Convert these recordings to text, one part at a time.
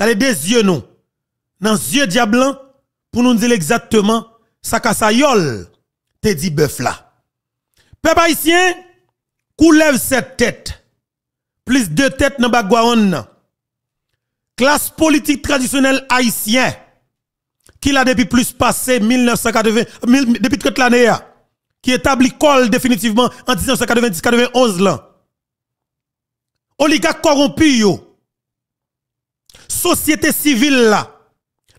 T'as des yeux nous. Dans yeux diablants pour nous dire exactement ça yol, te dit bœuf là. Peuple haïtien, coulève cette tête. Plus deux têtes dans bagouaon. Classe politique traditionnelle haïtienne qui l'a depuis plus passé 1980 depuis toute l'année hein, qui établit col définitivement en 1990-91 là. Oligarque corrompu yo société civile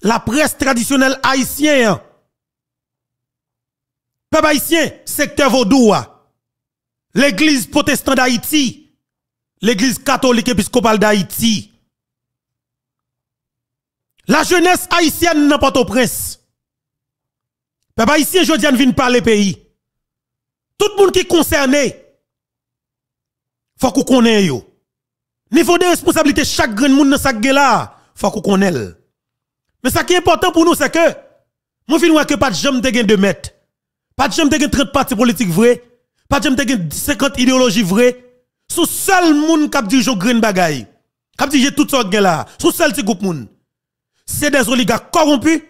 la presse traditionnelle haïtienne, peuple haïtien, secteur vaudou, l'église protestante d'Haïti, l'église catholique épiscopale d'Haïti, la jeunesse haïtienne n'a pas presse. presse. Peuple haïtien, je ne viens le pays. Tout le monde qui est concerné, faut qu'on connaisse. Niveau de responsabilité, chaque grand monde dans sa là, faut qu'on connaisse. Mais ce qui est important pour nous, c'est que, moi, je ne que pas de jambes de 2 mètres. Pas de jambes de 30 partis politiques vrais. Pas de jambes de 50 idéologies vraies. Sous seul monde qui a dirigé grand bagaille. Qui a dirigé tout ce là. Sous seul petit groupe monde. C'est des oligarques corrompus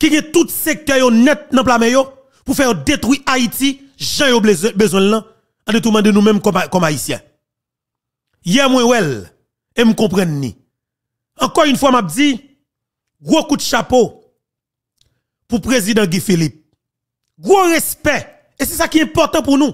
qui ont tout secteur net dans le pour faire détruire Haïti, j'ai besoin là, en détournant de nous-mêmes comme Haïtiens hier moi wel et me comprendre ni. Encore une fois m'a dit gros coup de chapeau pour président Guy Philippe. Gros respect et c'est ça qui est important pour nous.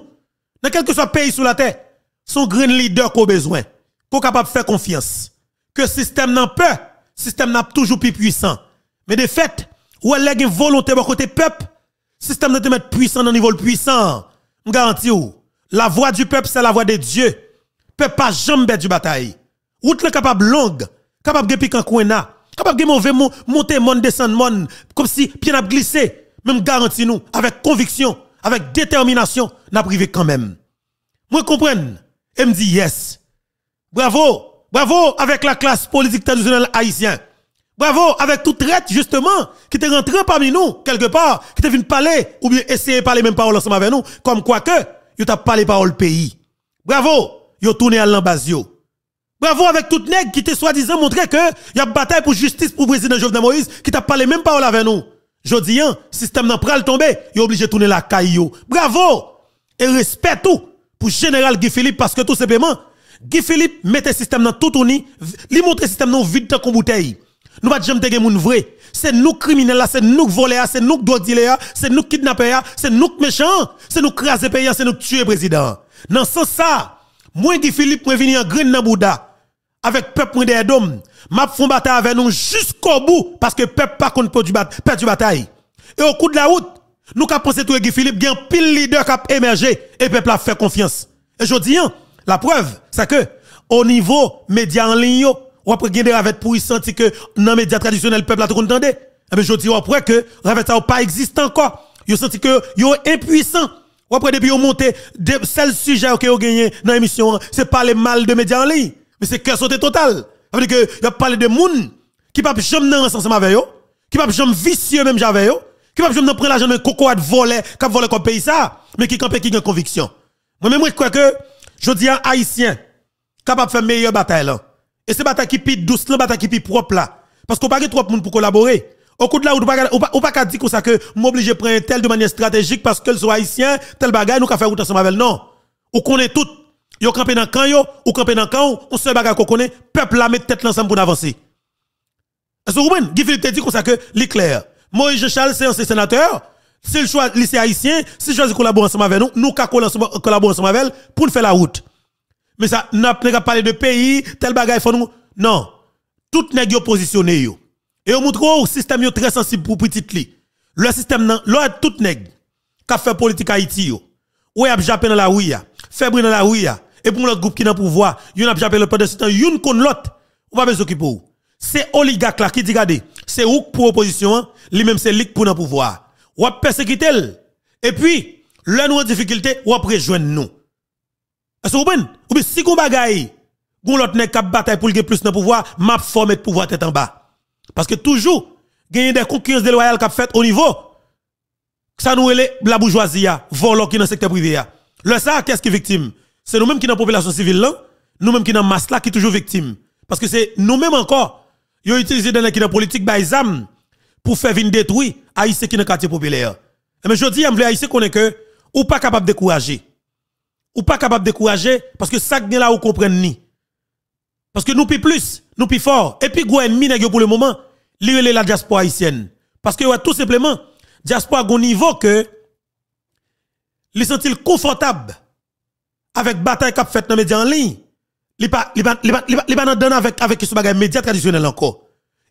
Dans quel que soit pays sur la terre, son grand leader qu'on besoin, qu'on capable de faire confiance. Que système n'a peur, système n'a toujours plus puissant. Mais de fait, ou elle a une volonté de côté peuple, système de te mettre puissant dans le niveau puissant. Je garantis la voix du peuple, c'est la voix de Dieu. Peut pas jamais du bataille. Route le capable longue, capable de piquer coin capable de mauvais monter monde descendre monde comme si pied n'a glissé. Même garanti nous avec conviction, avec détermination, n'a privé quand même. Moi comprenne, et me dit yes. Bravo, bravo avec la classe politique traditionnelle haïtienne. Bravo avec toute traite justement qui est rentré parmi nous quelque part, qui est venu parler ou bien essayer de parler même parole ensemble avec nous comme quoi que tu as parlé parole pays. Bravo yo tourné à l'ambassade. Bravo avec tout nègre qui te soi-disant montré que y a bataille pour justice pour le président Jovenel Moïse qui t'a parlé même paroles avec nous. dis le hein, système n'a pral tombé, a obligé de tourner la caillou. Bravo! Et respect tout pour général Guy Philippe parce que tout simplement Guy Philippe le système dans tout uni, li montre système dans vide comme bouteille. Nous pas jamais des moun vrai. C'est nous criminels là, c'est nous volés, c'est nous là, c'est nous kidnappés, c'est nous méchants, c'est nous craser pays, c'est nous tuer président. Dans ce sens ça, moi dit Philippe, moi venir en grain dans Bouddha. Avec peuple des Dom, M'a font bataille avec nous jusqu'au bout. Parce que peuple pas contre perdre du bataille. Et au coup de la route, nous avons pensé que Guy Philippe a un pile leader qui a émergé. Et peuple a fait confiance. Et je dis, hein, la preuve, c'est que, au niveau média en ligne, ou après gagner avec pour sentir que dans les médias traditionnels, peuple a tout entendu. Et eh ben, je dis, après que, avec ça, pas existe encore. Ils senti que, est impuissant ou après, depuis on monte, le seul sujet que vous gagné dans l'émission, hein. c'est parler mal de médias en ligne. Mais c'est que sauté total. Ça veut dire que vous parlé de monde qui ne peuvent jamais dans ensemble avec eux, qui ne peuvent jamais vicieux même avec eux, qui ne peuvent jamais prendre l'argent de coco à voler, qui voler comme pays ça, mais qui campe qui une conviction. Moi-même, je crois que je dis à haïtien capable de faire meilleure bataille là. Et c'est bataille qui est douce, la bataille qui est propre là. Parce qu'on n'a pas trop de monde pour collaborer. Au coup de là, ou pas qu'à dire comme ça que m'oblige prendre tel de manière stratégique parce que le sont haïtien, tel bagage, nous qu'à faire route ensemble avec non. On connaît tout. Yo campé dans camp yo, ou campé dans camp, on seul bagage qu'on connaît, peuple la met tête l'ensemble pour avancer. Est-ce que vous Guy Philippe te dit que ça que l'éclair. Moi, je Charles, c'est un sénateur. Si le choix lycée haïtien, si je collaborer ensemble avec nous, nous qu'à collaborer ensemble avec pour faire la route. Mais ça, n'a pas parlé de pays, tel bagage, faut Non. Tout n'est pas positionné yo. Et au montre le système est très sensible pour petit li. Le système nan, tout nèg qui fait politique Haïti yo. Ou y a dans la rue ya, dans la rue Et pour l'autre groupe qui n'a pouvoir, yon a jappé le pendant ce temps, yon kon l'autre. Ou pas besoin s'occuper ou. C'est oligarque là qui dit regardez, c'est ouk pour opposition, hein? lui même c'est l'ik pour nan pouvoir. Ou a persécuté Et puis, le nous en difficulté, ou a rejoindre nous. Est-ce que vous comprenez? Ou bien si vous bagaille, vous l'autre nèg qui bataille pour le plus dans pouvoir, m'a de pouvoir tête en bas. Parce que toujours, il y a des concurrences déloyales qui sont faites au niveau. Ça nous est la bourgeoisie, volant qui est dans le secteur privé. Le ça, qu'est-ce qui est victime C'est nous-mêmes qui dans la population civile, nous-mêmes qui dans la masse là, qui est toujours victime. Parce que c'est nous-mêmes encore, ils ont utilisé dans la politique, bah, pour faire venir détruire Haïti qui est dans le quartier populaire. Mais je dis, à ici qu'on est que, ou pas capable de décourager. Ou pas capable de décourager, parce que ça, là, vous comprenez ni. Parce que nous plus plus, nous plus fort. Et puis, gros ennemi, pour le moment, lire la diaspora haïtienne. Parce que, tout simplement, diaspora a un niveau que, les sont confortable avec bataille qu'a faites dans les médias en ligne. Les pas, pas, dans avec, avec ce bagage médias traditionnels encore.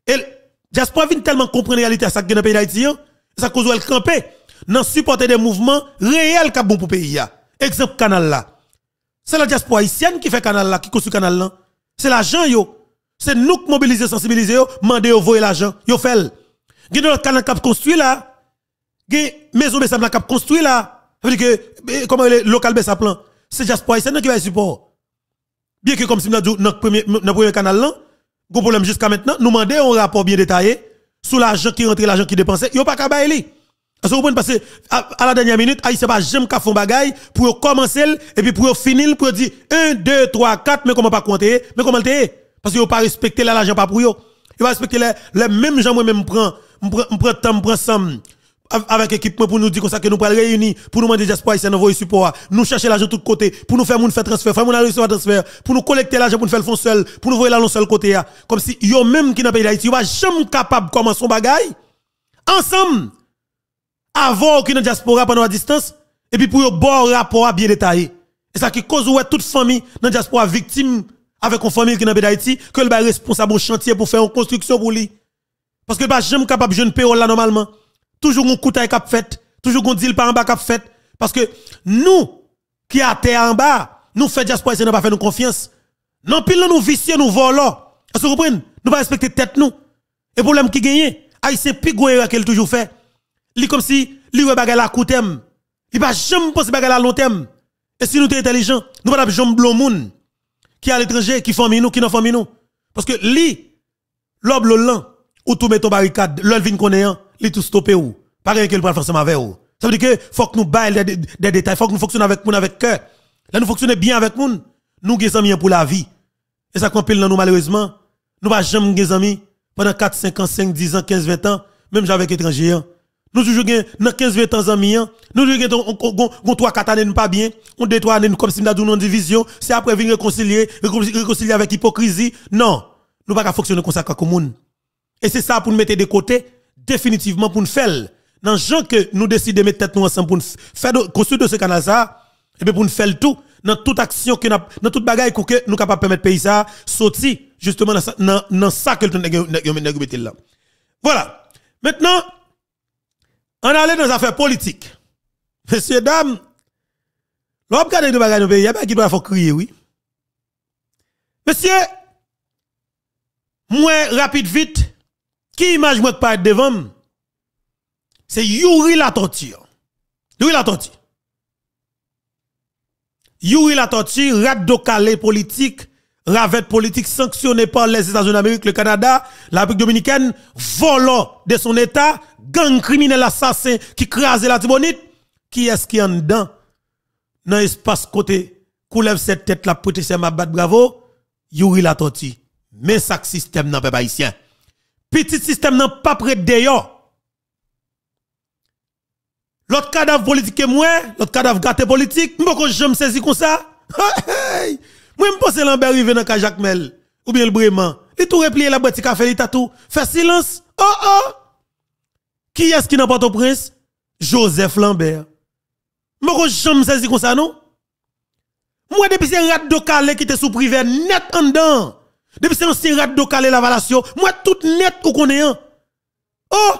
Et, diaspora vient tellement comprendre la réalité à ça dans le pays d'Haïti, hein. ça cause elle dans n'en supporter des mouvements réels qui bon pour le pays. Exemple, canal là. C'est la diaspora haïtienne qui fait canal là, qui construit canal là. C'est l'argent, yo. C'est nous qui mobilisons, sensibiliser, yo. Mandez, yo, voyez l'argent. Yo, fait. Gen notre canal cap construit là. Gen maison Bessap cap construit là. Ça veut dire que, eh, comment le local Bessap plan. C'est Jasper nous qui va support. Bien que comme si nous notre premier, notre premier canal là, gros problème jusqu'à maintenant, nous demandons un rapport bien détaillé sur l'argent qui rentre l'argent qui dépensé. Yo pas qu'à bailler. Parce que vous parce passer à la dernière minute, c'est ah, pas jamais qu'à font choses, pour commencer et puis pour finir pour dire 1 2 3 4 mais comment pas compter mais comment le parce que vous pas respecter l'argent pas pour eux. Ils pas respecter les mêmes gens moi même prend prend temps prend somme avec équipement pour nous dire comme ça que nous pouvons réunir pour nous demander espoirs, haïtienne envoyer support nous chercher l'argent de tous côtés pour nous faire mon faire transfert transfert pour nous collecter l'argent pour nous faire le fond seul pour nous voir l'argent seul côté comme si yo même qui dans pays d'Haïti ne pas jamais capable commencer son bagaille ensemble avant aucune diaspora pendant la distance, et puis pour un bon rapport bien détaillé. Et ça qui cause ouais toute famille dans la diaspora victime avec une famille qui est dans d'Haïti, que le responsable au chantier pour faire une construction pour lui. Parce que le jamais capable de paye là normalement. Toujours un coup cap fait, toujours un deal par en bas cap fait. Parce que nous, qui à terre en bas, nous faisons diaspora et nous pas faire nous confiance. Non, pile nous vicions, nous volons. Vous comprenez? Nous pas respecter tête nous. Et problème qui gagne, sait plus gros que toujours fait li comme si li wè bagay la koutem. Li pas jamais penser bagay la long terme. Et si nous sommes intelligents, nous pas jamais blond moun qui à l'étranger, qui famille nous, qui en famille nous. Parce que li, l'homme l'an, ou tout met ton barricade, l'homme vin connaît, li tout stoppé ou. Pas rien qu'il prenne forcément avec ou. Ça veut dire que faut que nous baillons des, détails, détails, faut que nous fonctionnions avec moun avec cœur. Là nous fonctionnons bien avec moun, nous gagnons amis pour la vie. Et ça compile dans nous malheureusement, nous pas jamais gagnons amis pendant 4, 5 ans, 5, 10 ans, 15, 20 ans, même avec l'étranger. Hein. Nous toujours dans 15-20 ans amis, hein. nous toujours on 3 4 années pas bien, on 2 années comme si nous avons une division, c'est après venir réconcilier, réconcilier avec hypocrisie. Non, nous pas fonctionner comme ça comme Et c'est ça pour nous mettre de côté définitivement pour nous faire dans gens que nous décidons de mettre tête nous ensemble pour nous faire construire ce canal ça et eh bien pour nous faire tout dans toute action que dans toute bagaille que nous capable permettre pays ça sortir justement dans ça que nous là. Voilà. Maintenant on allait dans les affaires politiques. Messieurs, dames, l'homme qui a des bagages il y a pas qui doit faire crier, oui. Monsieur, moi, rapide, vite, qui image moi qui pas devant C'est Yuri la torture. Hein. Yuri la torture. Yuri la torture, rat de politique, ravette politique sanctionnée par les États-Unis d'Amérique, le Canada, la République dominicaine, volant de son État, gang criminel assassin qui crase la Tibonite. Qui est-ce qui est en dedans? Dans l'espace côté, coulève cette tête la prêté c'est ma bravo, Yuri la Mais ça système n'a pas haïtien. Petit système n'a pas près d'ailleurs. L'autre cadavre politique est moi, l'autre cadavre gâté politique, moi quand je me saisis comme ça. Moi, je pense Lambert arrivé dans Jacques Mel, ou bien le Bréman. Il tout replié la boutique café, il tatou. Fait silence. Oh oh! Qui est-ce qui n'a pas ton prince? Joseph Lambert. Moi, je me saisi comme ça, non? Moi, depuis c'est rat de calé qui était sous privé net en dedans. Depuis c'est ancien rat de calé la valation. Moi, tout net qu'on est un. Hein. Oh!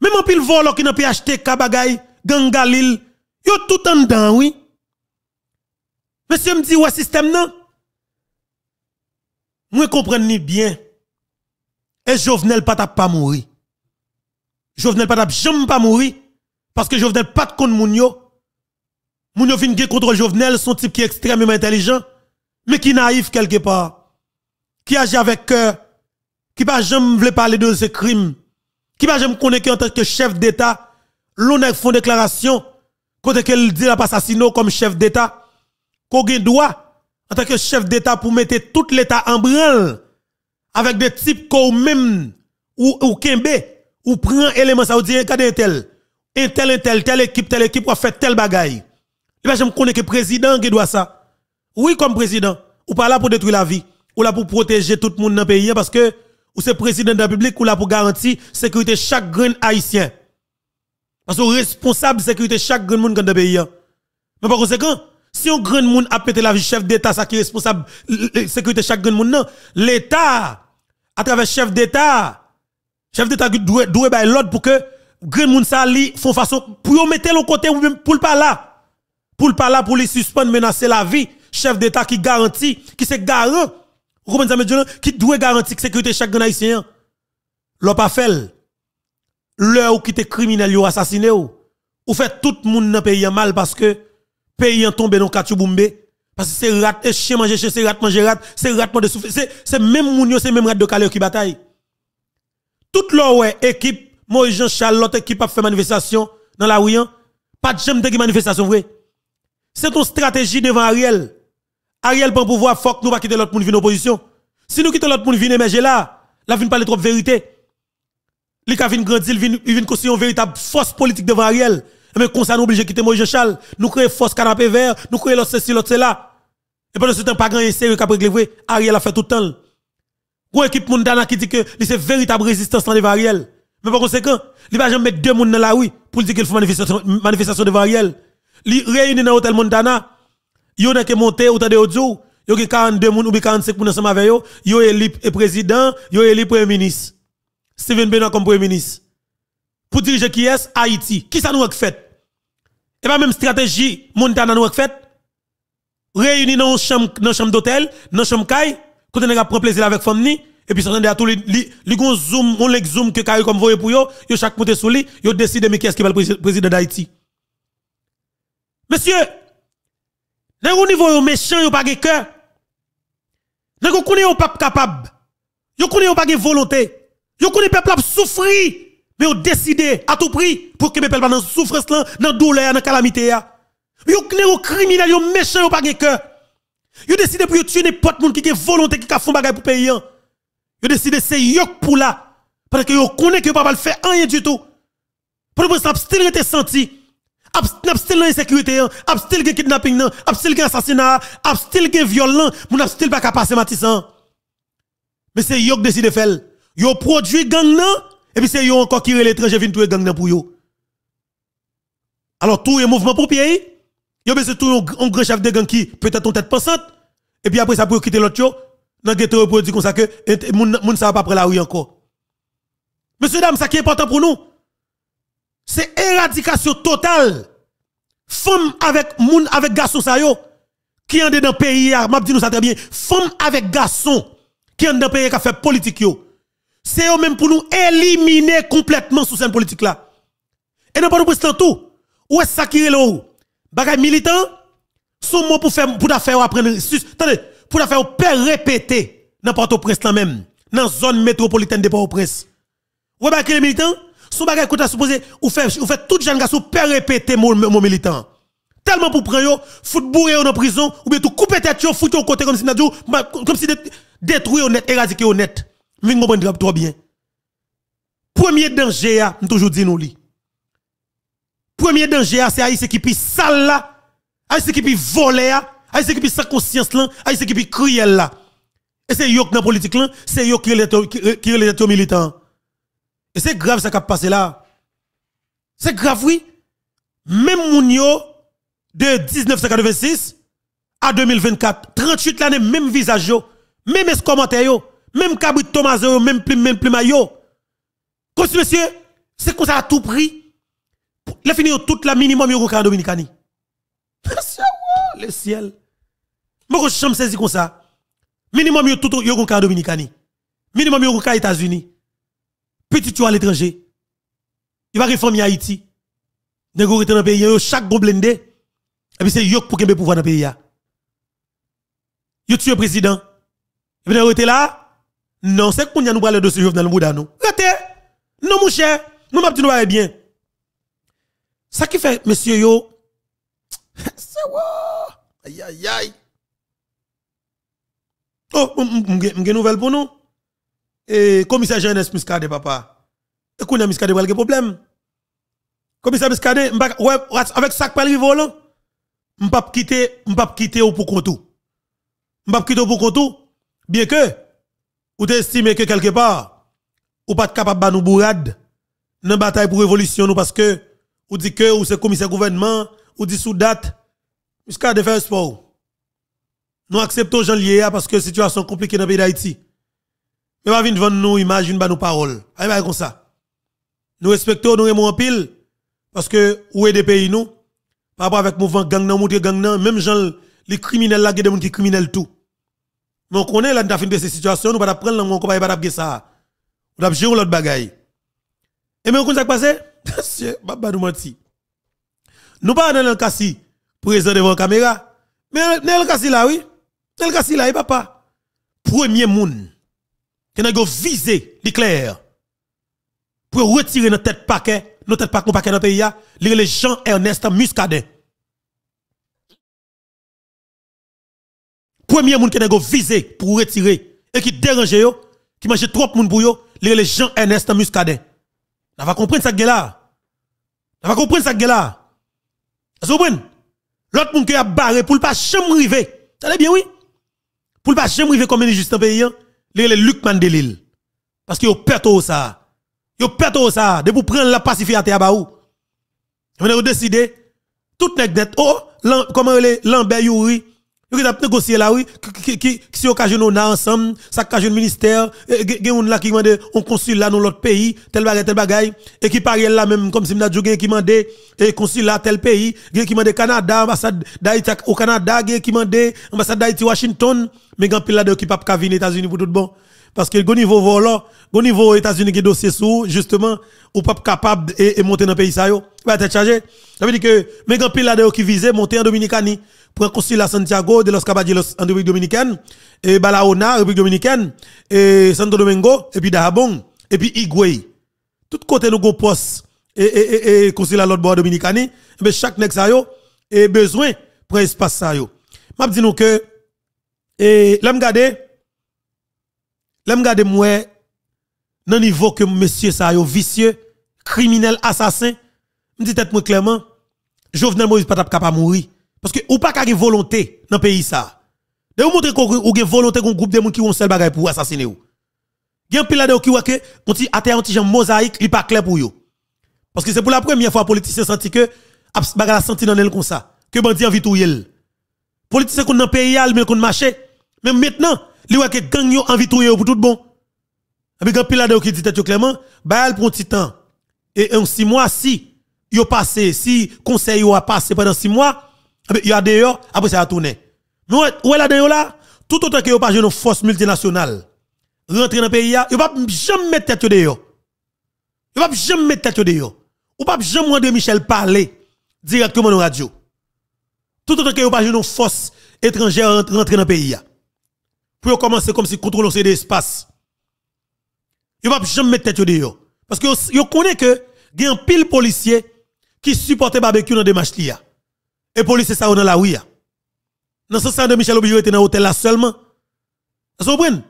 Même en pile vol qui n'a pas acheté kabagay, gangalil. Yo tout en dedans, oui. Monsieur me dit, ouais, système non? Moi comprends ni bien. Et Jovenel pas pas mourir. Jovenel pas jamais pas mourir parce que Jovenel pas de contre Mounio. Mounio vient contre Jovenel, son type qui est extrêmement intelligent mais qui naïf quelque part. Qui agit avec cœur, euh, qui pas jamais voulait parler de ses crimes, qui pas jamais connaître en tant que chef d'État, l'on font déclaration quand qu'elle dit la assassiné comme chef d'État, qu'on a droit en tant que chef d'État pour mettre tout l'État en branle avec des types comme même ou ou kembe ou prend élément ça ou dit regardez tel un tel un tel telle équipe telle équipe pour faire tel bagaille. Il va jamais connaître que président qui doit ça. Oui comme président, ou pas là pour détruire la vie, ou là pour protéger tout le monde dans le pays parce que ou c'est président de la République ou là pour garantir sécurité chaque grain haïtien. Parce que responsable de sécurité chaque grain monde dans le pays. Mais par conséquent, si un grand monde a pété la vie chef d'État, ça qui est responsable la sécurité chaque grand monde, non. L'État, à travers chef d'État, chef d'État doit doit l'autre pour que grand monde ça li font façon pour mettre le côté ou même pour pas là. Pour pas là pour les suspendre menacer la vie, chef d'État qui garantit, qui se garant. Vous comprenez ça veux dire qui doit garantir la sécurité chaque grand haïtien. L'on pas fait l'heure où qui était criminel ou assassiné ou, ou fait tout le monde dans le pays mal parce que pays en tombe dans Katiou Boumbe. Parce que c'est rat, chien manger chien, c'est rat manger rat, c'est rat de souffrir, C'est même mounio, c'est même rat de calé qui bataille. Toute l'OWE équipe, moi Jean Charlotte, équipe a fait manifestation dans la rue, hein. pas de jamais de manifestation, vrai. C'est ton stratégie devant Ariel. Ariel, pour pouvoir, faut nous pas quitter l'autre monde en opposition. Si nous quittons l'autre monde mais émerger là, là vient parler trop de vérité. Li ka vin grandir, il vient construire une véritable force politique devant Ariel. Mais eh comme ça, nous obligé de quitter Moïse Charles. Nous créons force canapé vert, nous créons l'autre ceci, l'autre cela. Et pendant ce temps, pas grand sérieux qu'après régler, Ariel a fait tout le temps. Gros équipe Montana qui dit que c'est véritable résistance dans les Ariel. Mais par conséquent, il va jamais mettre deux monde dans la rue pour dire qu'il faut manifestation, manifestation devant Ariel. Il réunit dans l'hôtel Montana. Il y a qui monté au temps de audio. Il y a 42 monde ou 45 personnes ensemble avec eux. Il y a et président, il y a premier ministre. Steven Benoît comme premier ministre. Pour diriger qui est Haïti. Qui ça nous a fait? Et pas même stratégie, Montana nous fait. Réunis dans une chambre, dans chambre d'hôtel, dans chambres chambre caille, quand on a prendre plaisir avec femme et puis s'entendait à tous les, les, gon zoom, on les zoom que caille comme voyez pour eux, yo chaque côté sous lui, yo décide mais qui est-ce qui va le président d'Haïti. Monsieur, le au niveau méchants, méchant, yo pas de cœur. vous connaît yo pas capable. Yo connaît yo pas de volonté. Yo connaît peuple de souffrir. Mais vous décidez à tout prix pour que les pas dans la souffrance, dans la douleur, dans la calamité. Mais vous criminel, vous méchant, vous pas de cœur. Vous décidez pour tuer n'importe qui qui a volonté, qui a fait choses pour payer. Vous décidez c'est yok pour là. Parce que vous connaissez que vous ne pouvez pas faire rien du tout. Pour vous, abstenir été senti. Abstenir l'insécurité, hein. abstenir le kidnapping, hein. abstenir l'assassinat, hein. abstenir le violent, vous n'abstenir pas qu'à passer Matissan. Mais c'est yok décidé de faire. Vous produit gang non et puis c'est eux encore qui l'étranger viennent tout gang pour eux. Alors tout est mouvement pour pays. Hein? Yo mais tout un grand chef de gang qui peut-être en tête pensante et puis après ça pour quitter l'autre yo dans ghetto reproduit comme ça que eh, eh, moun moun va pas après la rue encore. Monsieur dame, ça qui est important pour nous c'est éradication totale femme avec moun avec garçon ça yo qui en dans pays ah, m'a dit nous ça très bien femme avec garçon qui en dans pays qui fait politique yo c'est eux-mêmes pour nous éliminer complètement sous cette politique-là. Et n'importe pas nous tout. Où est-ce ça qui est là Bagay militant, son mot pour faire, pour faire apprendre, attendez, pour faire père répété n'importe où au prince là même, dans zone métropolitaine de Port-au-Prince. Ou bagarre les militants, son bagay qu'on a supposé, ou fait, ou fait tout jeune garçon père répéter mon, mon militant. Tellement pour prendre, foutre bourré en prison, ou bien tout couper tête, foutre au côté comme si, comme si détruire honnête, éradiquer honnête. Vous comprenez trop bien. Premier danger, je ah, toujours dit nous li. Premier danger, ah, c'est ici qui puis sale là, qui puis voler, ce ah. qui puis sans conscience là, qui puis crier là. Et c'est yok dans la politique là, c'est yok qui est les militants. Et c'est grave ça qui a passé là. C'est grave, oui. Même Mounio, de 1986 à 2024, 38 l'année, même visage même commentaire même cabrit Thomas, euh, même plume, même plume, yo. Comme monsieur, c'est comme ça à tout prix. Les fini tout la minimum, yo, en Dominicani. Monsieur, le ciel. Moi, je suis saisi comme ça. Minimum, yo, tout, yo, en Dominicani. Minimum, yo, aux États-Unis. Petit, tu à l'étranger. Il va réformer Haïti. Négocier dans le pays, yo, chaque gros blende. Et puis, c'est yo pour qu'il pouvoir dans le pays, Yo, tu es président. Et puis, là, non, c'est qu'on y a nous parlé de ce Jovenel Moudano. Rete! Non, mon cher, nous m'a dit nous parler bien. Ça qui fait, monsieur yo, c'est wow! Aïe, aïe, aïe. Oh, une nouvelle pour nous. Et commissaire Jeunesse Muscade, papa. Et qu'on a Muscade, il y problème. Commissaire Muscade, avec sac par le volant, m'pap quitter, m'pap quitter pour pas M'pap quitter pour tout bien que, ou t'estime que quelque part, ou pas capable de nous bourrade dans la bataille pour révolution nous parce que, ou dit que, ou c'est commissaire gouvernement, ou dit sous date, jusqu'à de faire sport. Nous acceptons Jean Liéa parce que la situation est compliquée dans le pays d'Haïti. Mais pas venir vendre nous, imagine nos paroles. Allez, bah, comme ça. Nous respectons, nous aimons en pile, parce que, où est des pays nous, par rapport avec mouvement gang nan, montre gang même Jean, les criminels là, des gens qui criminels tout. Mais on connaît là, de cette situation, nous ne pas prendre l'angle, on ne pas ça. On va gérer l'autre bagaille. Et mais, comment ça passé? Monsieur, papa nous menti. Nous pas dans le présent devant la caméra. Mais dans le cas là, oui. Dans le cas là, papa. Premier monde qui a visé l'éclair pour retirer notre tête paquet, notre tête paquet dans le pays, les gens Ernest Muscadet. premier monde qui a visé pour retirer et qui dérange yo, qui mange trop de monde pour yo, les gens Ernest Muscadet. Vous va comprendre ça que là. N'a va comprendre ça que là. Vous comprenez? L'autre monde qui a barré pour ne pas se arriver. Ça bien, oui? Pour ne pas se comme comme en pays, hein? les Luc Mandelil. Parce que yo pète ça. Yo pète ça. De pour prendre la pacifique à baou. Vous avez décidé, tout n'est net, oh, comment les Lambert Yuri, vous avez négocié là, oui, qui si on cache ensemble, ça cache le ministère, des eh, là qui on consul là dans l'autre pays, tel bagage, tel bagaille. et qui parle là même comme si on a qui demande et eh, consul là tel pays, qui demande Canada, ambassade d'Haïti au Canada, qui demande ambassade d'Haïti Washington, mais quand a là de qui pas venir États-Unis pour tout bon. Parce que au niveau volant, au niveau États-Unis qui dossier sous, justement, ou pas capable de monter dans le pays ça yo. chargé. Ça veut dire que, mais quand pile là de qui visait monter en Dominicanie pour consulat Santiago de los Caballeros en République dominicaine, et Balaona, République dominicaine, et Santo Domingo, et puis Dahabon, et puis Igwe. Tout côté nous avons poste et, et, et, consulat l'autre bord dominicani, mais eh chaque nèg a yo, et besoin pour espace ça yo. M'a dit que, et l'am gade, l'am gade moué, nan niveau que monsieur ça yo vicieux, criminel, assassin, me dit tête moi clairement, Jovenel suis pas capable mourir. Parce que ou pas qu'à volonté dans le pays ça. De vous montrer qu'on a volonté qu'on groupe de gens qui ont seul bagaille pour assassiner ou. a un de qui voit que a un petit anti mosaïque, il pas clair pour vous. Parce que c'est pour la première fois politicien senti que la senti dans elle comme ça, que bandi envie tout yel. Politicien qu'on dans pays mais qu'on marché. Mais maintenant, li ou que gang yo envie tout pour tout bon. Avec un pilade de qui dit tête clairement, y bah, pour un petit temps. Et en six mois si yo passé, si conseil yo a passé pendant six mois, eh il y a d'ailleurs, après ça a tourné. Mais ouais, là d'ailleurs là, tout autant que vous pas de force multinationale rentrer dans le pays, vous va jamais mettre tête dehors. Vous va jamais mettre tête dehors. Vous pas jamais de Michel parler directement dans la radio. Tout autant que vous pas de force étrangère rentrer dans le pays. Pour commencer comme si contrôler des espaces. Vous pas jamais mettre tête dehors parce que vous connaissez que il y a un pile policier qui supporte barbecue dans des matchs là. Et police, c'est ça, dans la rue. Dans ce sens de Michel Obligé était dans l'hôtel là seulement. Vous comprenez?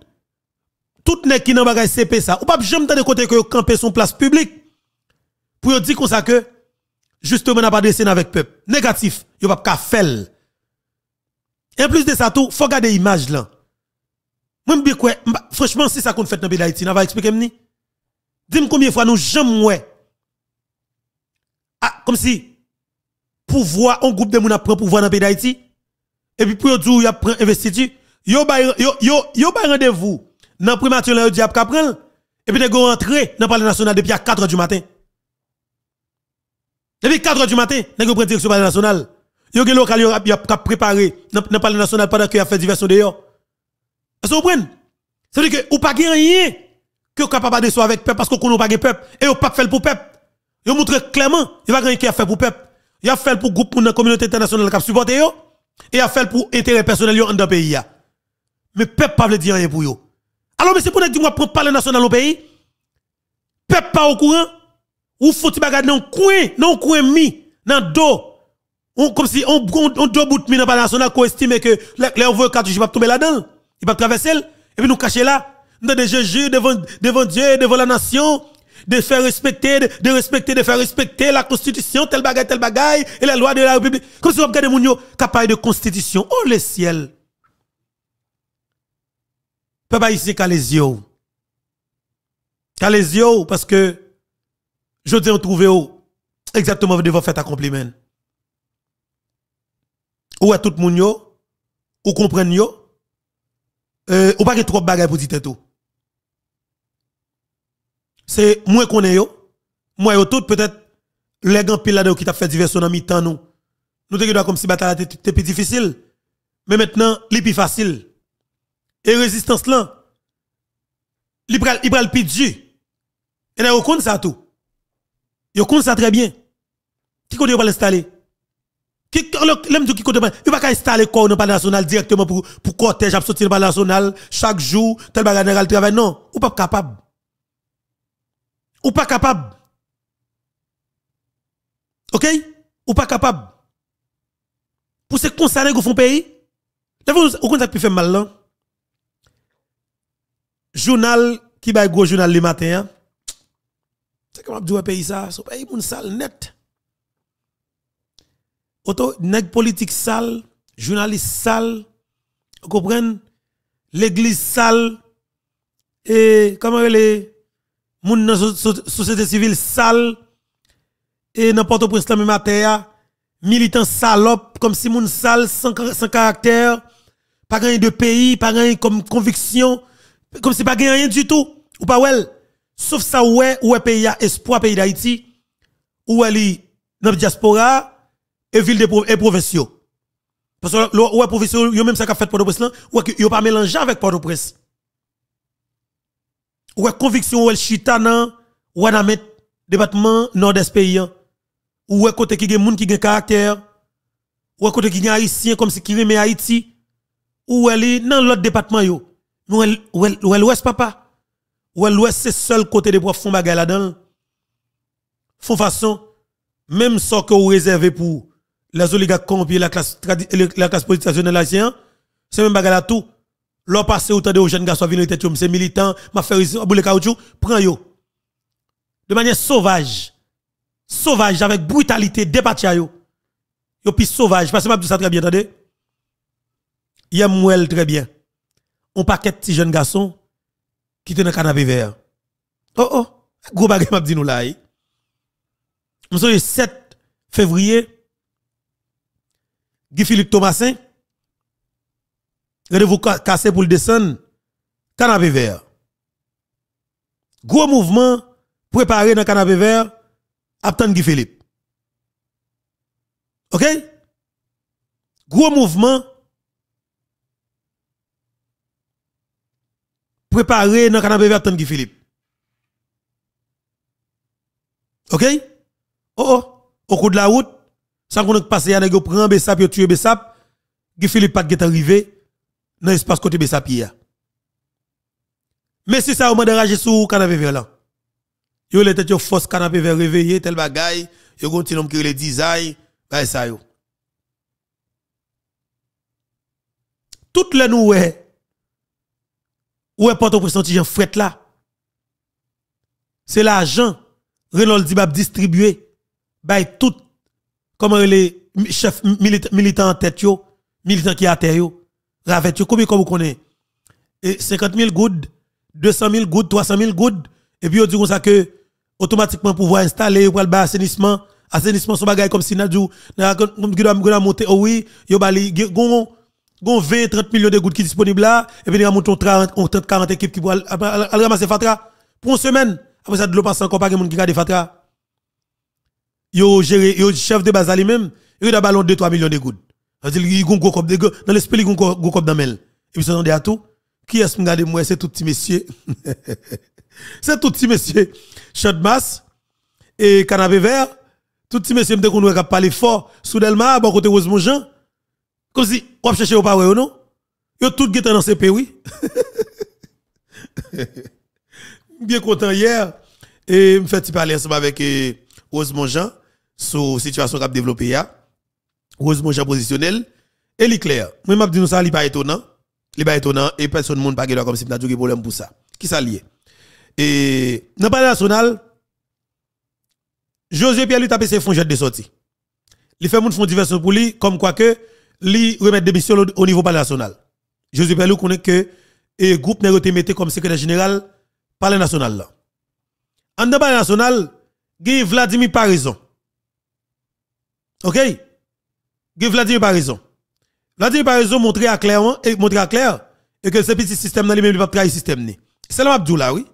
Tout n'est qui dans bagage CP ça. Ou pas jamais de côté que camper son place publique. Pour dire comme ça que, justement, n'a pas dressé avec peuple. Négatif. Yo pas qu'à faire. Et plus de ça tout, faut garder l'image là. Moi, bien quoi, franchement, c'est ça qu'on fait dans le d'Haïti, N'a pas ni. Dis-moi combien de fois nous jamais, ouais. Ah, comme si, voir un groupe de moun a pris pouvoir dans le pays d'Haïti. Et puis, pour yon dou, yon pris investiture. Yon ba, yo, yo, yo ba rendez-vous. Dans primature, yon di ap kapren. Et puis, yon rentré dans le palais national depuis à 4 h du matin. Depuis 4 h du matin, yon pris direction palais national. Yon gen local, yon ap préparé dans le palais national pendant que ont fait diversion de yon. Est-ce que vous Ça veut dire que, ou pas rien que vous capable de soi avec peuple parce vous n'avez pas de peuple. Et vous pas fait pour peuple. Vous montre clairement, il pas gagné qui a fait pour peuple. Il a fait pour groupe pour la communauté internationale qui a supporté yo. Et il a fait pour intérêts personnel yo dans le pays. Mais peuple pas veut dire rien pour yo. Alors, mais c'est pour ne dire pas parler national au pays. Peuple pas au courant. Ou faut-il bagarre dans coin, dans coin mi, dans dos. comme si on, on, on deux dans le national qu'on estime que les envoyés cartouches pas tomber là-dedans. Ils pas traverser. Et puis nous cacher là. Dans des jeux devant, devant Dieu, devant la nation de faire respecter, de, respecter, de faire respecter la constitution, tel bagaille, tel bagaille, et la loi de la République. Comme si on regarde Mounio, capable de constitution. Oh le ciel! pas ici, les yeux. les yeux, parce que je dis, on trouve exactement devant faire un compliment Ou à tout le monde, ou comprenne, euh, ou pas que trop de bagaille pour dire tout c'est moi qu'on est yo. Moi yo tout peut-être les grands pile là qui t'a fait diversion dans mi-temps nous. Nous te comme si bataille était plus difficile. Mais maintenant, li plus facile. Et résistance là, li pral li pral plus dur. Et là, on ça tout. Yo compte ça très bien. Qui il pas l'installer qui l'aime qui pas il va pas installer quoi dans national directement pour pour cortège à sortir national chaque jour tel bagarre travail non, ou pas capable ou pas capable. OK Ou pas capable. Pour se concerner qu'on fond pays. Vous au ça peut faire mal là. Journal qui bail gros journal le matin. Hein. C'est comme un pays ça, Ce pays sale net. Auto nèg politique sale, journaliste sale, vous comprenez L'église sale et comment elle est moun dans société civile sale et n'importe prince la même matin militant salope comme si moun sale sans, sans caractère pas gagné de pays pas gagné comme conviction comme si pas gagné rien du tout ou pas well sauf ça ouais ouais pays a espoir pays d'Haïti ou elle dans diaspora et ville de et provinciaux parce que ouais provinciaux yo même ça qu'a fait Port-au-Prince là ou que yo pas mélangé avec Port-au-Prince ou conviction ou el chita nan ou nan département nord-est pays ou côté qui gen moun qui gen caractère ou côté qui gen haïtien comme si qui remet Haïti ou elle dans l'autre département yo ou elle l'ouest papa ou l'ouest c'est seul côté de profs font bagay là-dedans toute façon même so que vous réservez pour les oligarques corrompus la classe la classe politique nationale, haïtienne c'est même bagay là tout l'on passe autant de jeunes garçons c'est militant, m'a fait boule caoutchouc, prends yo. De manière sauvage. Sauvage avec brutalité débattia yo. Yo pis sauvage parce que m'a ça très bien, attendez. mouel très bien. On paquet de jeunes garçons qui étaient dans canapé vert. Oh oh, gros bagarre m'a dit nous là. Eh. Nous le 7 février. Guy Philippe Thomasin rendez-vous casser pour le descendre, canapé vert. Gros mouvement préparé dans canapé vert, attendre Guy Philippe. OK? Gros mouvement préparé dans canapé vert, attendre Guy Philippe. OK? Oh oh, au cours de la route, Sans qu'on passe à nèg prend pour tuer Bessap, Guy Philippe pas arrivé dans l'espace côté pierre. Mais si ça, on m'a dérangé sous canapé vers là. Yo, les têtes, yo, force canapé vers réveillé, tel bagaille, yo, continuent que le design, bah, ça, yo. Toutes les nous, ouais, pas porte au jan fret là. C'est l'argent, Renol Dibab distribué, bah, tout, comme les chefs militants en tête, yo, militants qui à terre, yo. Ravette, combien comme vous connaissez 50 000 gouttes, 200 000 gouttes, 300 000 gouttes. Et puis, on dit comme ça que, automatiquement, pouvoir installer, pour le assainissement, assainissement, son bagage comme si, dit, on monter, oh oui, yo bali, gon, 20, 30 millions de gouttes qui sont disponibles là, et puis, on monté 30, 40 équipes qui pourraient ramasser Fatra. Pour une semaine, après ça, de l'eau passe encore, pas qui garde Fatra. Yo, géré, yo, chef de base lui-même, yo, d'abord, 2-3 millions de gouttes. C'est-à-dire, il y a un gros cop de gueule. Dans l'esprit, il y a un gros cop d'amel. Et puis, ça dit à tout. Qui est-ce que regardez moi? C'est tout petit messieurs. c'est tout petit messieurs. Shot masse. Et canapé vert. Tout petit messieurs, m'te qu'on a parlé fort. Soudelma, bon côté Rose Jean. Comme si, on va chercher au pas ou non? Yo tout qui dans ces pays, oui. Bien content hier. Et me fait parler ensemble avec euh, Rose Jean. Sur situation qu'a développée hier heureusement j'ai positionnel et l'éclair moi m'a dit nous ça il pas étonnant il pas étonnant et personne monde pas comme si n'a de problème pour ça qui ça lié et dans Parlement national José Pierre lui taper ses fonds de sortie il fait monde font diversion pour lui comme quoi que lui remettre missions au niveau palais national José Pierre lui connaît que et groupe n'a été mis comme secrétaire général palais national là en palais national Guy Vladimir Parison OK que Vladimir par Vladimir par raison à clair, et montre à clair, et que ce petit système dans pas même petit le système. C'est là, Abdou, là, oui.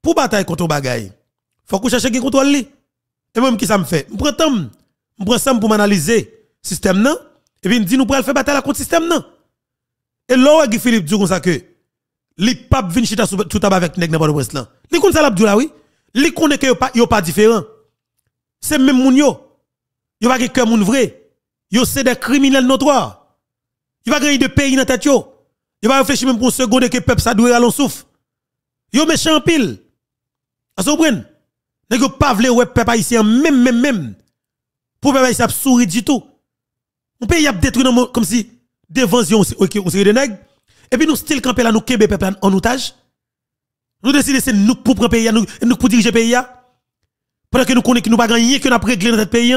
Pour bataille contre bagaille, faut qu'on cherche qui contrôle lui. Et même qui ça me fait? Je prends temps, je prends temps pour m'analyser le système, non? Et puis, il nous dit, nous pourrons faire bataille contre le système, non? Et là, Philippe dit comme ça que, les papes viennent chita tout à avec nèg dans le presse là. Li kon ça là oui. Les connaît que pas pas différent. C'est même Mounio Yo pas que moun vrai. Yo c'est des criminels notoires. Yo pas gagner de pays dans tête yo. Yo pas réfléchir même pour une seconde que peuple ça doit aller souffle. Yo méchant pile. Vous comprenez Nèg pas vle ouais peuple haïtien même même même. Pour peuple haïtien souri du tout. Mon pays a détruit comme si devant ok on se des nèg et puis nous style camper là nous kembe peuple en otage. Nous décidons c'est nous pour prendre pays nous nous pour diriger pays pendant que nous connaissons que nous pas gagner que n'a pas réglé dans notre pays.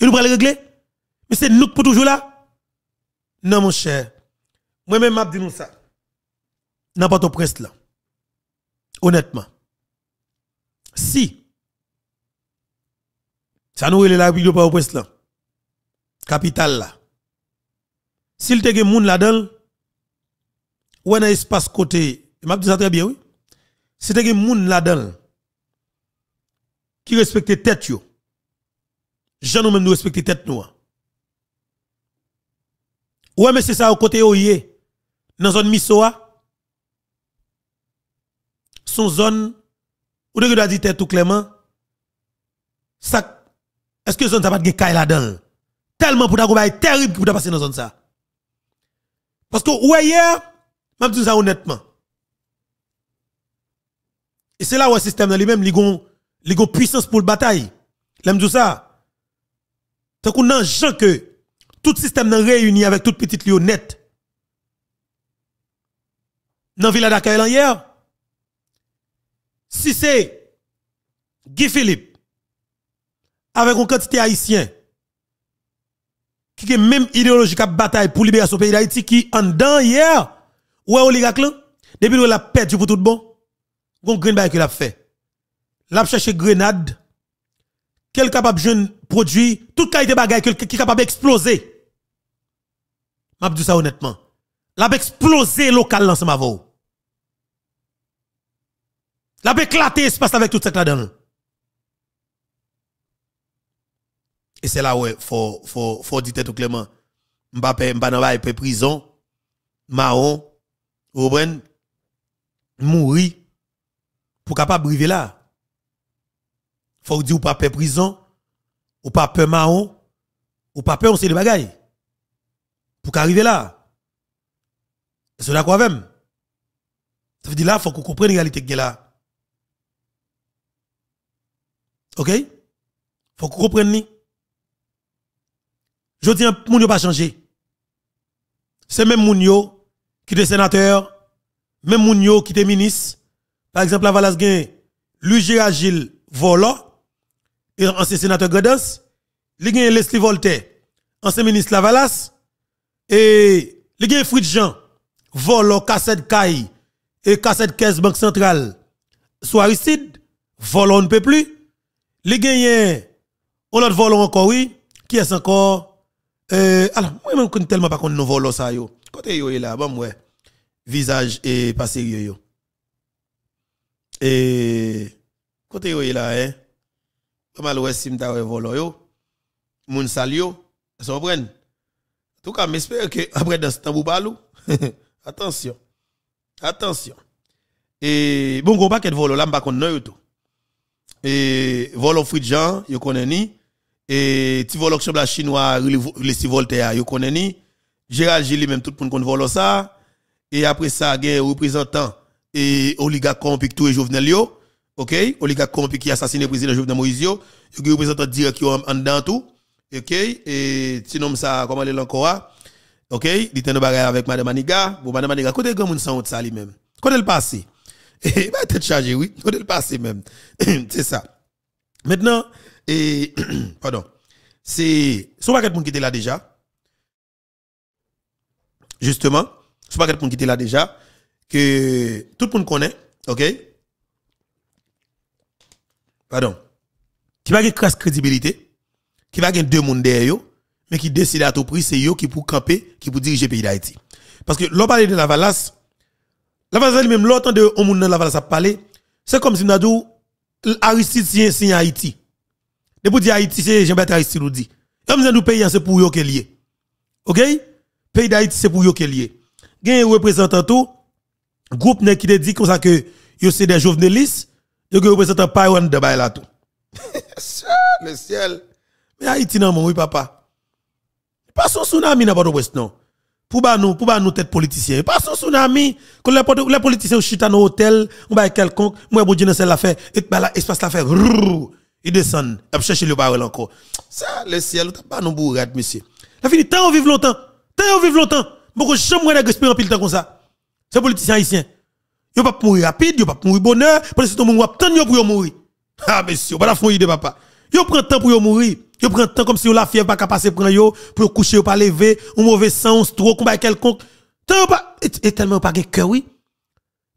Et nous le régler. Mais c'est nous pour toujours là. Non, mon cher. Moi-même, m'a dit nous ça. N'importe où presse là. Honnêtement. Si. Ça nous est la vidéo pas au presse là. Capital là. S'il te gen moun là-dedans, ou un espace côté, m'a dit ça très bien, oui. Si te gagne moun là-dedans, qui respecte tête yo, je nous respecte nous respecter tête nous. Hein. Ouais, mais c'est ça au côté où oh, il Dans zone Missoa. Ah. Son zone. où il doit dit tête tout clairement. Ça. Est-ce que zone ça pas de caille là-dedans? Tellement pour d'avoir terrible qui passer dans zone ça. Parce que ouais hier, m'a ça honnêtement. Et c'est là où le système dans lui-même, il a une puissance pour la bataille. L'aime dit ça. Donc qu'on a gens que tout système est réuni avec toute petite honnête. Dans Villa d'Akaël hier, si c'est Guy Philippe, avec une quantité haïtien, qui est même idéologique à bataille pour libérer son pays d'Haïti, qui en dedans hier, ou est oligarque là, depuis la perdu pour tout bon, gon green qu'il l'a fait. L'a cherché grenade, est capable jeune produit, toute qualité bagaille qui est capable exploser. M'a dit ça honnêtement. L'a explosé local ensemble avec Il L'a éclaté espace avec tout cette là-dedans. Et c'est là où il faut dire tout clairement Mbappé Mbappé dans la prison Mahon Robben mourir pour capable briver là. Faut dire ou pas peur prison, ou pas peur maon, ou pas peur on sait les bagailles. Pour qu'arriver là. C'est là quoi même. Ça veut dire là, faut qu'on comprenne la réalité est là. OK Faut qu'on comprenne ni. Je dis moun yo pas changé. C'est même moun qui est sénateur, même moun qui est ministre. Par exemple, la Valas Gain, Agile Agile Volant, et ancien sénateur Godens, Les y Leslie Voltaire, ancien ministre Lavalas, et les y Jean, volo cassette Kai et cassette caisse Banque Centrale, soit Aristide, volo on ne peut plus. Il on l'autre volo encore, oui, qui est encore, euh, alors, moi-même, je tellement pas qu'on nous volo ça, yo. Côté yo, là, bon, ouais, visage et pas sérieux, yo. Et, côté yo, là, hein. Comment le si m'ta volo yo, moun sal yo, ça En tout cas, j'espère que après dans ce temps, vous Attention. Attention. Et bon, gros paquet de volo là, m'pa connais tout. Et volo fruit Jean, yo connais ni. Et ti volo la chinois, les si Voltaire, yo connais ni. Gérald Gilly, même tout le monde connaît ça. Et après ça, il y a un représentant et oligarque, tout et Jovenel yo. OK, oligarque corrompu qui a assassiné le président Jovenel Moïse, yo qui représentant direct est en dedans tout. OK, et sinon ça comment elle encore OK, il était bagarre avec madame Maniga, bon madame Maniga côté grand monde sans ça lui-même. Quand elle passé. Et eh, va être chargée oui, quand elle passé même. c'est ça. Maintenant et pardon. C'est son paquet monde qui était là déjà. Justement, son paquet monde qui était là déjà que tout le monde connaît, OK pardon, qui va une crasse crédibilité, qui va gagner deux mondes derrière mais qui décide à tout prix, c'est eux qui pour camper, qui pour diriger le pays d'Haïti. Parce que l'on parle de la valasse, la valasse lui-même, l'autre de on dans la valasse à parler, c'est comme si nous avons Aristide signe signe Haïti. Depuis dire Haïti, c'est Jean-Baptiste Aristide nous dit. Comme nous pays, c'est pour eux qui lié. OK? Pays d'Haïti, c'est pour eux qui lié. Gagne représentant tout, groupe qui te dit comme ça que yo c'est des jovenelistes, Yo que représentant un de là tout. Le ciel. Mais Haïti non mon oui papa. Pas son tsunami n'a pas de ouest non. Pour ba nous pour ba nous tête politicien. Pas son tsunami que les les politiciens à dans hôtel, ou ba quelconque, moi bon Dieu dans la l'affaire et l'espace bah là espace l'affaire. Ils descendent, puis chercher le barrel encore. Ça le ciel, t'as pas non bourrade monsieur. La fini tant on vive longtemps. Tant on vive longtemps. Beaucoup jamais on a gaspillé en pile temps comme ça. C'est politicien haïtien. Yo pas mourir rapide, yo pas mourir bonheur, parce que tout le monde tant yo pour mourir. Ah monsieur, pas la fouille idée papa. Yo le temps pour yo mourir. Yo le temps comme si la fièvre pas passer pour yo pour coucher ou pas lever, ou mauvais sens trop, combat quelconque. Tant pas et tellement pas cœur oui.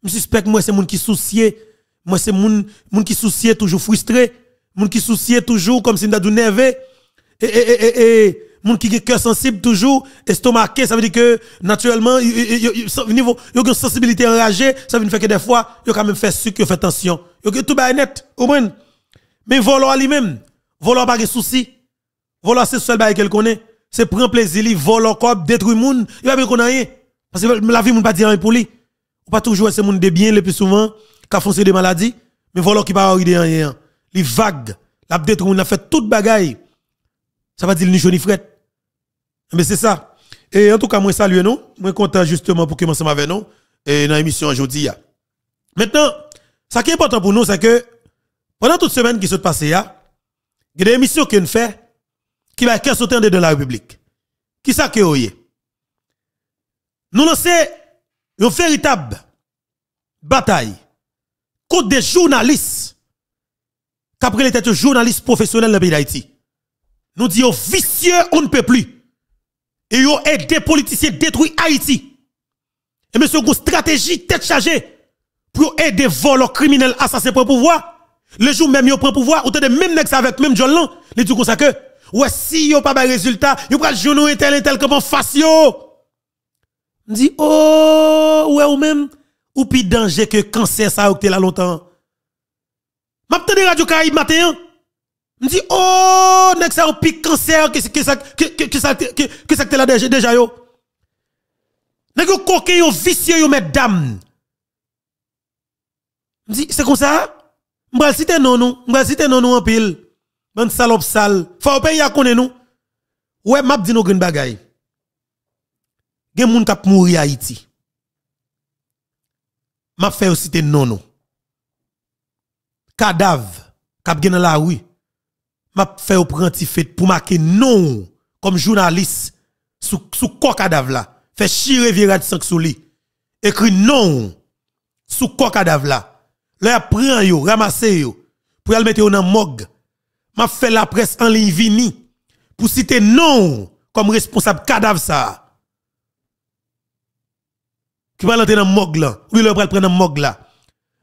Je suspecte moi c'est moun qui soucie. moi c'est moun moun qui soucié toujours frustré, moun qui soucié toujours comme si n'a nerveux. Et et et et gens qui est cœur sensible toujours, estomacés ça veut dire que naturellement, au niveau, il y a une sensibilité enragée, ça veut dire que des fois, il y a quand même fait sucre, il fait tension. Il y a tout bien net, au moins. Mais volant à lui-même, volant pas de soucis Volant c'est seul bail qu'elle connaît. C'est prendre plaisir, il volant corps, détruire monde, il va bien qu'on rien. Parce que la vie, peut pas dire rien pour lui. On pas toujours c'est monde de bien le plus souvent, qui foncer des maladies, mais volant qui pas de rien. Il vague, la détruit Il a fait toute bagaille. Ça va dire ni joli frette. Mais c'est ça. Et en tout cas, moi salue nous. Moi content justement pour que avec nous et dans l'émission aujourd'hui. Maintenant, ce qui est important pour nous, c'est que pendant toute semaine qui se passe, il y a des émissions qui ont fait qui va qu'à sauter dans la République. Qui ça qui est Nous lançons une véritable bataille contre des journalistes qui après les têtes journalistes professionnels dans le pays d'Haïti. Nous disons vicieux, on ne peut plus. Et ils ont aidé politiciens détruire Haïti. Et monsieur, une stratégie tête chargée pour aider voleurs criminels assassins pour pouvoir. Le jour même, ils prend pouvoir, ou de même nex avec même John Lan, les dit ça que, ouais, si yo pas de résultat, yo pral genou et tel et tel comment face yo. Dit, oh, ouais, ou même, ou pis danger que cancer ça a été là longtemps. la Radio Caraïbe matin, hein? me dit oh nèg ça un pic cancer que que ça que que ça que ça là déjà yo qu'est-ce yo coquin yo vicieux yo mesdames me dit c'est comme ça m'bral citer non M'bra, m'bral citer non nous en pile bonne salope sale faut payer connait nous ouais m'a dit nos grande bagaille gen moun kap mouri Haïti m'a fait citer non nous cadavre kap gen la rue m'a fait au prenti fait pour marquer non comme journaliste sous sous cadavre là fait chirer virage sang sous écrit non sous quoi cadavre là là prend yo ramasser yo pour le mettre dans mog m'a fait la presse en ligne vini pour citer non comme responsable cadavre ça qui va l'entrer dans mog là ou le prendre dans mog là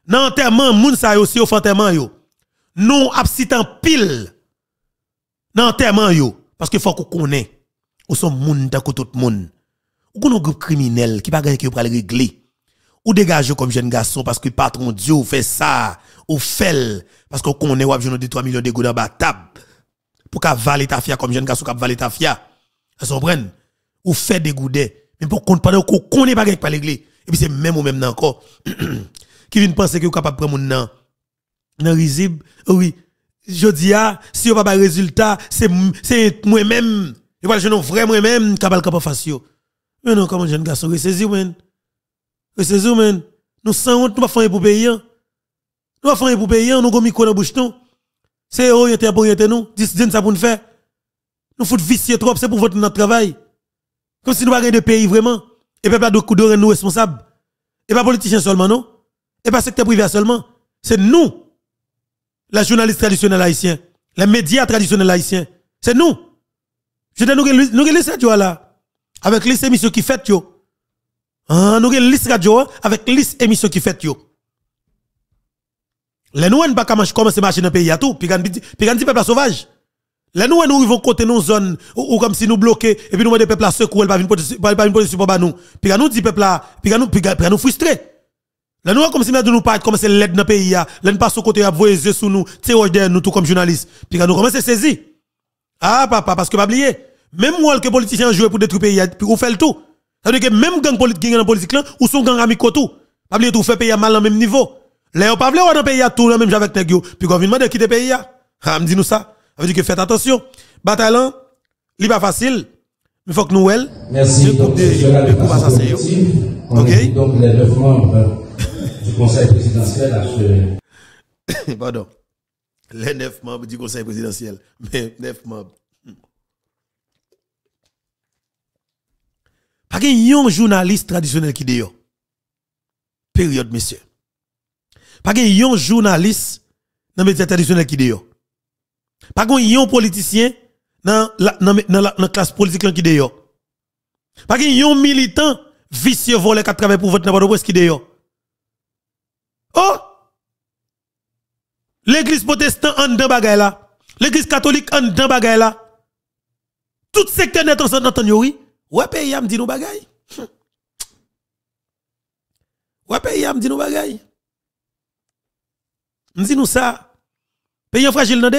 dans enterrement moun sa yo si au enterrement yo non absitant pile dans yo parce que faut qu'on connaisse, ou son monde d'un tout le monde. Ou qu'on un groupe criminel qui pas gagné régler. Ou dégage comme jeune garçon parce que patron Dieu fait ça, ou fait, parce qu'on connaît ou a besoin de 3 millions de gouttes dans la table. Pour qu'à valer ta fia comme jeune garçon qui valer ta fia. Vous comprenez? Ou fait des goudets. Mais pour qu'on parle, qu'on connaît pas gagné par l'église. Et puis c'est même ou même encore. qui vient penser que vous capable de prendre mon nom. Non risible. Oui je dis, ah, si on n'a pas de résultat, c'est moi-même. Je pas le vrai moi-même qui pas le faire. Mais non, comment jeune garçon, ressaisis-vous, men. Ressaisis-vous, man. Nous sommes honte, nous ne faisons rien pour payer. Nous ne faisons pour payer, nous avons mis quoi dans bouche, non. C'est orienté pour orienter nous. Dis, ça pour nous faire. Nous foutons vicieux trop, c'est pour votre notre travail. Comme si nous n'avons de pays vraiment. Et pas de coup de nous responsables. Et pas politiciens seulement, non. Et pas secteur privé seulement. C'est nous les journalistes traditionnels haïtiens, les médias traditionnels haïtiens. C'est nous. Je nous avons la radio là. Avec les émissions qui fait yo. Hein, nous avons liste radio avec les émissions qui fait yo. Les nous, pas commencer à marcher dans le pays à tout. Puis, quand dit peuple sauvage. Les nous, nous vont côté nos zones, ou, comme si nous bloqués et puis nous, des peuples à secouer, pas une position pour nous. Puis, nous dit peuple là, puis nous, nous frustrés. Là, nous, comme si nous nous pas comme c'est l'aide dans le pays, là, ne passe sur côté, à voyer yeux sous nous, théorie nous, tout comme journalistes. Puis quand nous commençons à saisir. Ah, papa, parce que pas oublier. Même moi, que politiciens jouent pour détruire le pays, puis on fait le tout. Ça veut dire que même gang politique, gang politique, là, ou son gang amico tout. Pas oublier tout, fait payer mal au même niveau. Là, on pas oublier, dans le pays, tout, même avec les Puis gouvernement de quitter le pays, ah, me dit nous ça. Ça veut dire que faites attention. Bataille là, n'est pas facile. Mais faut que nous, elle, Merci. Donc, de, de, conseil présidentiel Pardon. Les neuf membres du conseil présidentiel. Mais neuf membres. Hmm. Pas un journaliste traditionnel qui dit Période, monsieur. Pas un journaliste dans les médias traditionnels qui dit Pas un politicien dans la, dans, dans la, classe politique qui dit Pas un militant vicieux volé qui travaille pour voter dans le qui dit Oh! L'église protestante en dedans bagaille là. L'église catholique en dedans bagaille là. Tout secteur net ensemble entendu oui. Ouais pays a me dit nous bagaille. Hmm. Ouais pays a me dit nous bagaille. Me dit nous ça. Pays fragile non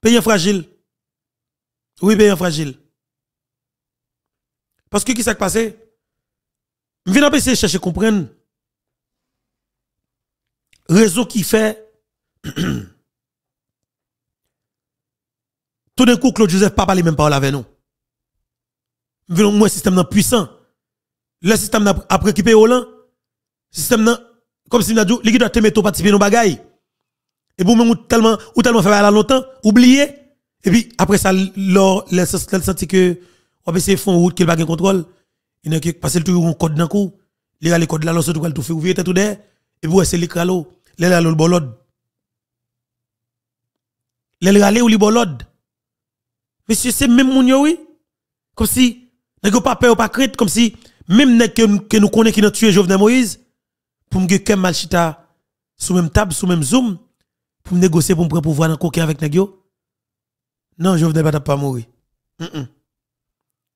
Pays fragile. Oui, pays fragile. Parce que qui s'est passé? Je viens chercher comprendre. Réseau qui fait. Tout d'un coup, Claude Joseph pas parler même parole avec nous. Nous un système puissant. Le système a préoccupé Le Système comme si nous avons dit, doit te mettre participer nos bagailles. Et pour même tellement, ou tellement faire la longtemps, oublié. Et puis, après ça, l'or, le senti que, on essayer de faire route qu'il va pas contrôle. Il n'a que passer toujours un code dans coup. Il a les codes là, ils ont tout fait ouvrir, tout derrière. Et puis, c'est l'écran la alou bolod. Lèl rale ou li bolod. Monsieur, c'est même moun yo, oui. Comme si, n'a pas peur ou pas crainte, comme si, même que, nous connaissons qui nous tué Jovenel Moïse, pour m'ge kem malchita, sous même table, sous même zoom, pour négocier, pour me prendre pouvoir dans avec nèg Non, Jovenel pas pas mourir.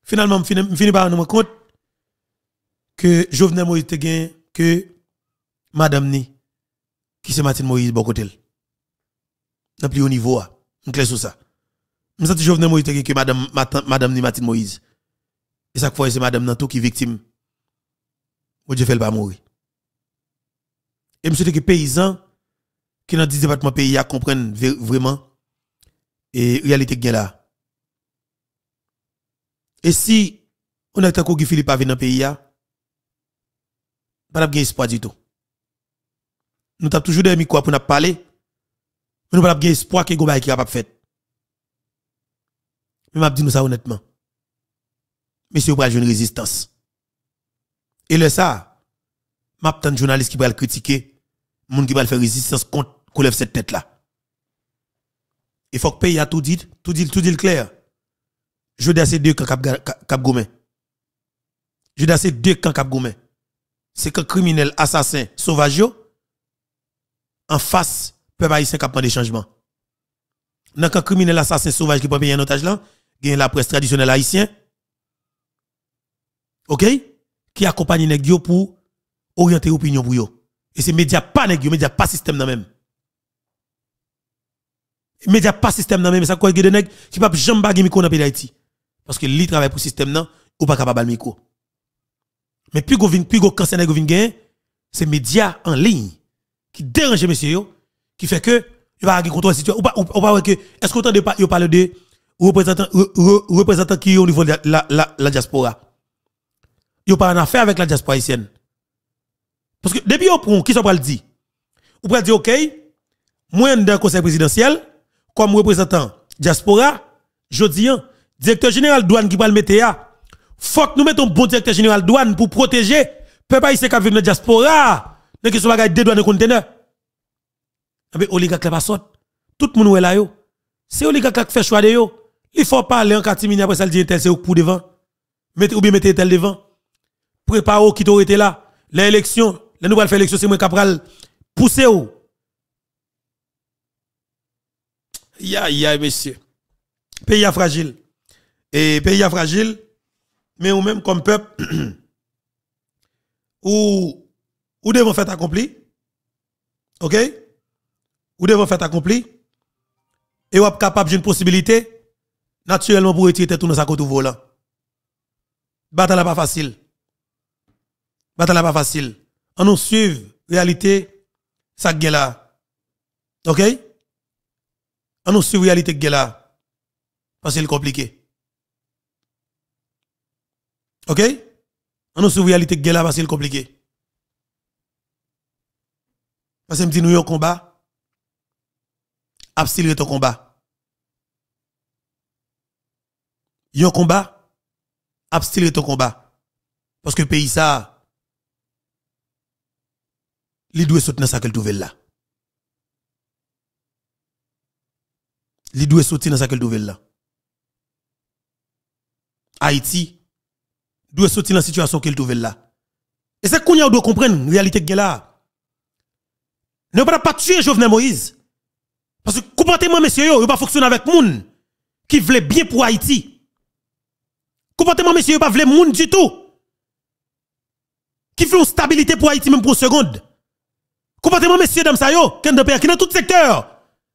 Finalement, je finis par nous compte que Jovenel Moïse te que madame ni qui c'est Martin Moïse bon côté dans plus haut niveau hein. on classe sur ça me senti Jovenel Moïse que madame madame ni Martin Moïse et chaque fois c'est madame Nanto qui victime moi Dieu fait pas mourir et me que paysan qui dans 10 départements pays a comprennent vraiment et réalité qui est là et si on a tant que Philippe avait dans pays pas espoir du tout nous avons toujours des micros pour nous parler. Mais nous n'avons pas espoir que Gobaï qui pas fait. Mais m'a dit nous ça honnêtement. Mais Monsieur jouer une résistance. Et le ça, m'a un journaliste qui va le critiquer, monde qui va faire résistance contre qu'on cette tête là. Il faut que pays a tout dit, tout dit, tout dit clair. Je dis deux camps cap gourmet. Je dis à ces deux camps cap gourmet. C'est que criminel, assassin, sauvage, en face peuple haïtien qui des changements. Dans le criminel assassin sauvage qui peut bien un otage là, il y a la presse traditionnelle haïtienne. OK Qui accompagne les pour orienter l'opinion pour yo. Et c'est médias pas les médias média pas système dans même. Média pas système dans même, ça quoi de nèg qui pas jamais bagay micro dans pays d'Haïti. Parce que li travaille pour le système non, ou pas capable micro. Mais plus go vinn plus cancer c'est média en ligne qui dérange monsieur qui fait que il va contrôle situation ou pas ou pas que est-ce qu'on entend pas parle de représentant représentant qui au niveau de la la, la diaspora il pas en affaire avec la diaspora haïtienne parce que depuis on prend qui ça va le dire on va dire OK moi dans conseil présidentiel comme représentant diaspora je dis directeur général douane qui va le mettre là faut que nous mettons bon directeur général douane pour protéger peuple haïtien qui dans la diaspora Nè deux dans le conteneur. Avec oligarque la pas Tout le monde est là yo. C'est oligarque qui fait choix de yo. Il faut aller en catimini après ça le dit tel c'est pour devant. Mettez ou bien mettez tel devant. Préparez qui t'aurait été là. L'élection, nous nouvelle faire élection c'est moi qui Poussez pousser ou. Ya ya messieurs. Pays fragile. Et pays fragile mais ou même comme peuple ou ou devons faire accompli. OK Ou devons faire accompli. Et êtes capable d'une possibilité naturellement pour étirer tout dans sa côte volant. Bataille pas facile. Bataille pas facile. On nous suive réalité ça est là. OK On nous la réalité est là. Parce qu'il compliqué. OK On nous la réalité est là parce qu'il c'est compliqué. Parce que me dis nous un combat. Abstiler ton combat. un combat. Abstiler ton combat. Parce que le pays ça il doit soutenir dans ça qu'elle là. Il doit soutenir dans ça qu'elle là. Haïti doit soutenir la situation qu'elle trouve là. Et c'est qu'on doit comprendre la réalité qu'elle là. Ne pas pas tuer Jovenel Moïse. Parce que comportement, messieurs, yo, yo pas fonctionner avec moun qui voulait bien pour Haïti. Comportement, messieurs, yo pas voulait moun du tout. Qui voulait une stabilité pour Haïti même pour une seconde. Comportement, messieurs, dame, ça yo, qui est pays, qui dans tout secteur,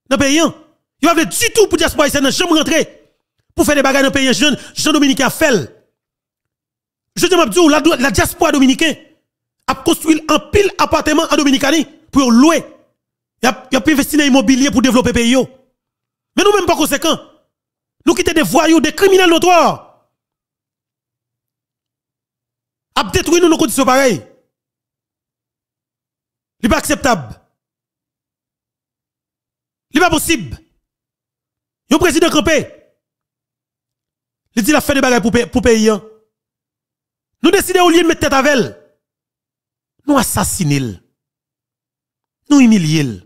dans le pays, hein. yo pas du tout pour diaspora haïtienne, n'a jamais rentré. Pour faire des bagages dans le pays, jeune, Jean-Dominique a fait. Je te m'abdou, la, diaspora dominicaine a construit un pile appartement à Dominicani pour louer. Il y a investi dans l'immobilier pour développer le pays. Mais nous, même pas conséquent. Nous quittons des voyous, des criminels notoires. A détruit nous nos conditions pareilles. Ce n'est pas acceptable. Ce n'est pas possible. Le président campé. Il dit la fait des bagages pour, pour payer. Hein. Nous décidons au lieu de mettre tête à elle. Nous assassiner. Nous humilions.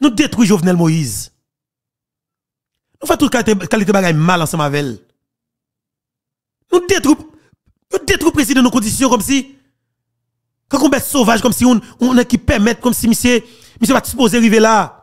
Nous détruisons Jovenel Moïse. Nous faisons toute qualité bagaille mal ensemble avec elle. Nous détruisons, nous détruisons président nos conditions comme si, quand on est sauvage, comme si on, on qui permet comme si monsieur, monsieur va supposé arriver là.